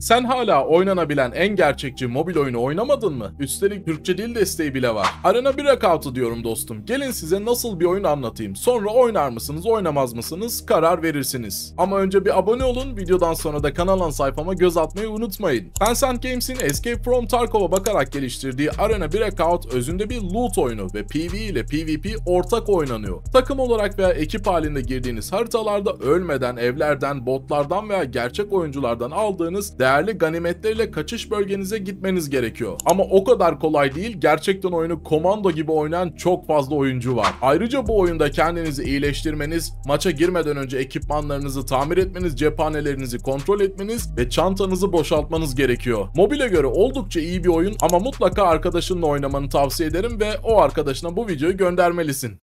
Sen hala oynanabilen en gerçekçi mobil oyunu oynamadın mı? Üstelik Türkçe dil desteği bile var. Arena bir Breakout'u diyorum dostum. Gelin size nasıl bir oyun anlatayım. Sonra oynar mısınız oynamaz mısınız karar verirsiniz. Ama önce bir abone olun. Videodan sonra da kanalın sayfama göz atmayı unutmayın. Tencent Games'in Escape from Tarkov'a bakarak geliştirdiği Arena Breakout özünde bir loot oyunu ve PvE ile PvP ortak oynanıyor. Takım olarak veya ekip halinde girdiğiniz haritalarda ölmeden, evlerden, botlardan veya gerçek oyunculardan aldığınız değerli ganimetleriyle kaçış bölgenize gitmeniz gerekiyor. Ama o kadar kolay değil. Gerçekten oyunu komando gibi oynayan çok fazla oyuncu var. Ayrıca bu oyunda kendinizi iyileştirmeniz, maça girmeden önce ekipmanlarınızı tamir etmeniz, cephanelerinizi kontrol etmeniz ve çantanızı boşaltmanız gerekiyor. Mobile göre oldukça iyi bir oyun ama mutlaka arkadaşınla oynamanı tavsiye ederim ve o arkadaşına bu videoyu göndermelisin.